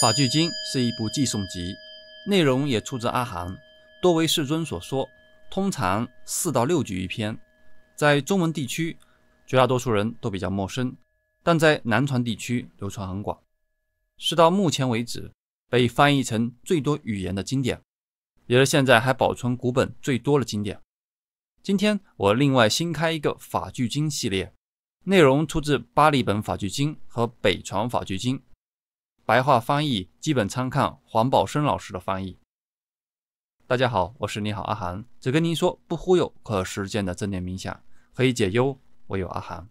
《法句经》是一部寄颂集，内容也出自阿含，多为世尊所说，通常四到六句一篇。在中文地区，绝大多数人都比较陌生，但在南传地区流传很广，是到目前为止被翻译成最多语言的经典，也是现在还保存古本最多的经典。今天我另外新开一个《法句经》系列，内容出自巴利本《法句经》和北传《法句经》。白话翻译基本参看黄宝生老师的翻译。大家好，我是你好阿涵，只跟您说不忽悠，可实践的正念冥想，可以解忧，我有阿涵。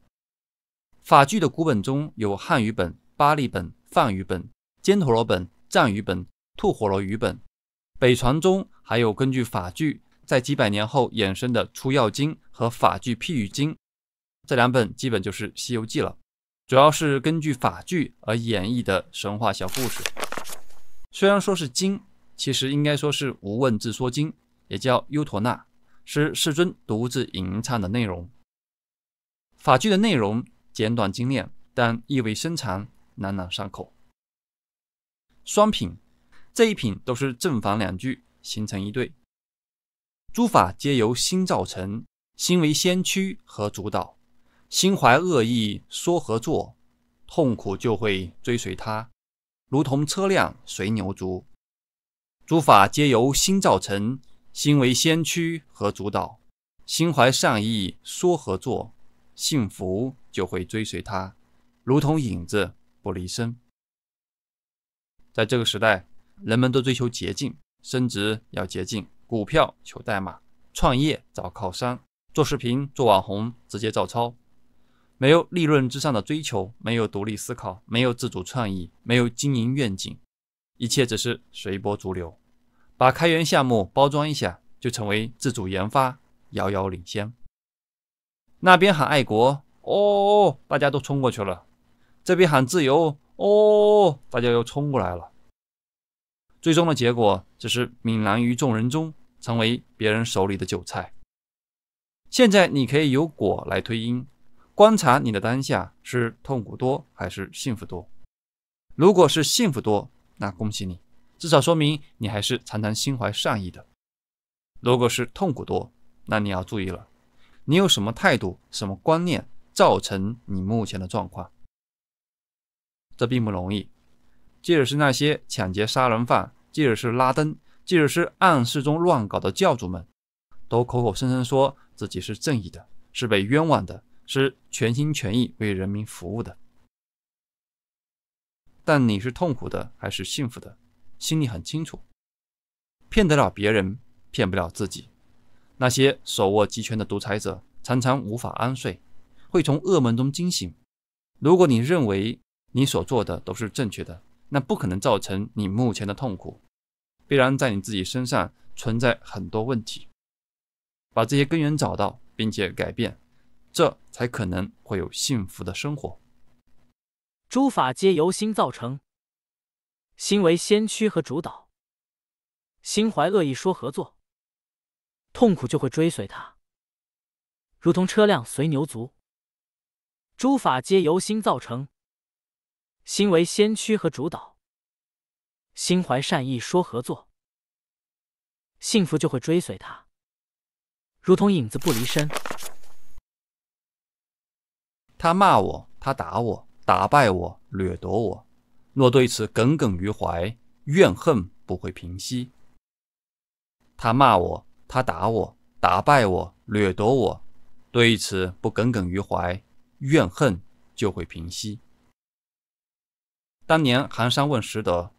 法剧的古本中有汉语本、巴利本、梵语本、犍陀罗本、藏语本、吐火罗语本。北传中还有根据法剧在几百年后衍生的《出曜经》和《法剧譬喻经》，这两本基本就是《西游记》了。主要是根据法句而演绎的神话小故事。虽然说是经，其实应该说是无问自说经，也叫优陀那，是世尊独自吟唱的内容。法句的内容简短精炼，但意味深长，朗朗上口。双品，这一品都是正反两句形成一对。诸法皆由心造成，心为先驱和主导。心怀恶意说和做，痛苦就会追随他，如同车辆随牛足。诸法皆由心造成，心为先驱和主导。心怀善意说和做，幸福就会追随他，如同影子不离身。在这个时代，人们都追求捷径，升职要捷径，股票求代码，创业找靠山，做视频做网红直接照抄。没有利润之上的追求，没有独立思考，没有自主创意，没有经营愿景，一切只是随波逐流，把开源项目包装一下就成为自主研发，遥遥领先。那边喊爱国哦，大家都冲过去了；这边喊自由哦，大家又冲过来了。最终的结果只是泯然于众人中，成为别人手里的韭菜。现在你可以由果来推因。观察你的当下是痛苦多还是幸福多？如果是幸福多，那恭喜你，至少说明你还是常常心怀善意的。如果是痛苦多，那你要注意了，你有什么态度、什么观念造成你目前的状况？这并不容易。即使是那些抢劫杀人犯，即使是拉登，即使是暗室中乱搞的教主们，都口口声声说自己是正义的，是被冤枉的。是全心全意为人民服务的，但你是痛苦的还是幸福的，心里很清楚。骗得了别人，骗不了自己。那些手握极权的独裁者常常无法安睡，会从噩梦中惊醒。如果你认为你所做的都是正确的，那不可能造成你目前的痛苦，必然在你自己身上存在很多问题。把这些根源找到，并且改变。这才可能会有幸福的生活。诸法皆由心造成，心为先驱和主导。心怀恶意说合作，痛苦就会追随他，如同车辆随牛足。诸法皆由心造成，心为先驱和主导。心怀善意说合作，幸福就会追随他，如同影子不离身。他骂我，他打我，打败我，掠夺我。若对此耿耿于怀，怨恨不会平息。他骂我，他打我，打败我，掠夺我。对此不耿耿于怀，怨恨就会平息。当年寒山问拾得：“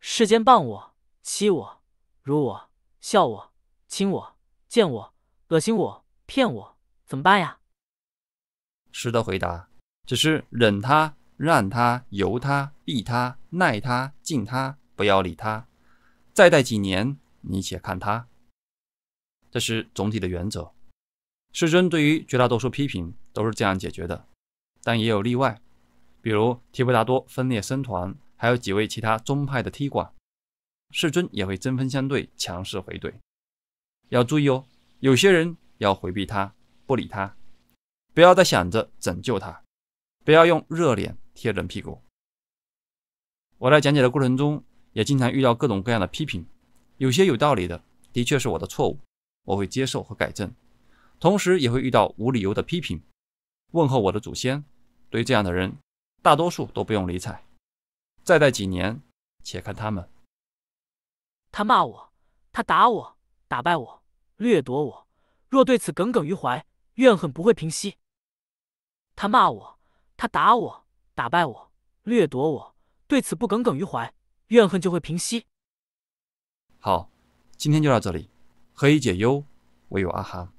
世间谤我、欺我、辱我、笑我、亲我、贱我、恶心我、骗我，怎么办呀？”师的回答只是忍他，让他，由他，避他，耐他，敬他，不要理他。再待几年，你且看他。这是总体的原则。世尊对于绝大多数批评都是这样解决的，但也有例外，比如提婆达多分裂僧团，还有几位其他宗派的踢馆，世尊也会针锋相对，强势回怼。要注意哦，有些人要回避他，不理他。不要再想着拯救他，不要用热脸贴冷屁股。我在讲解的过程中，也经常遇到各种各样的批评，有些有道理的，的确是我的错误，我会接受和改正；同时也会遇到无理由的批评。问候我的祖先，对这样的人，大多数都不用理睬。再待几年，且看他们。他骂我，他打我，打败我，掠夺我。若对此耿耿于怀，怨恨不会平息。他骂我，他打我，打败我，掠夺我，对此不耿耿于怀，怨恨就会平息。好，今天就到这里，何以解忧，唯有阿哈。